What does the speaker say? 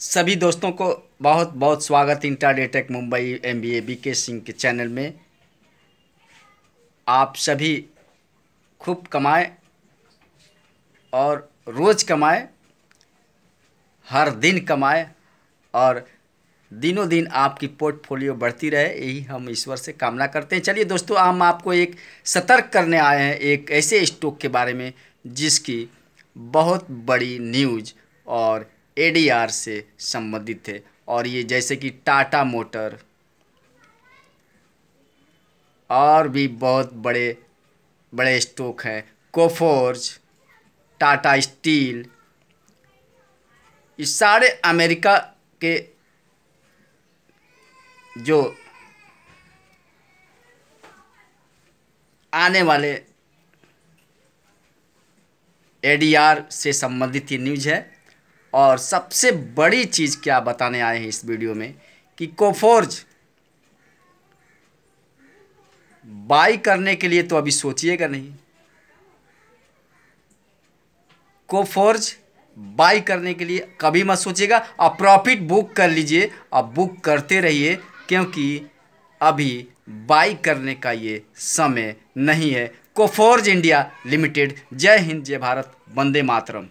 सभी दोस्तों को बहुत बहुत स्वागत inter Mumbai M B A B K Singh के चैनल में आप सभी खूब कमाए और रोज़ कमाए हर दिन कमाए और दिनों दिन आपकी पोर्टफोलियो बढ़ती रहे यही हम ईश्वर से कामना करते हैं चलिए दोस्तों हम आपको एक सतर्क करने आए हैं एक ऐसे स्टॉक के बारे में जिसकी बहुत बड़ी न्यूज और एडीआर से संबंधित थे और ये जैसे कि टाटा मोटर और भी बहुत बड़े बड़े स्टॉक हैं कोफोर्ज टाटा स्टील इस सारे अमेरिका के जो आने वाले एडीआर से संबंधित ये न्यूज है और सबसे बड़ी चीज़ क्या बताने आए हैं इस वीडियो में कि कोफोर्ज बाई करने के लिए तो अभी सोचिएगा नहीं कोफोर्ज बाई करने के लिए कभी मत सोचिएगा आप प्रॉफिट बुक कर लीजिए आप बुक करते रहिए क्योंकि अभी बाई करने का ये समय नहीं है कोफोर्ज इंडिया लिमिटेड जय हिंद जय भारत वंदे मातरम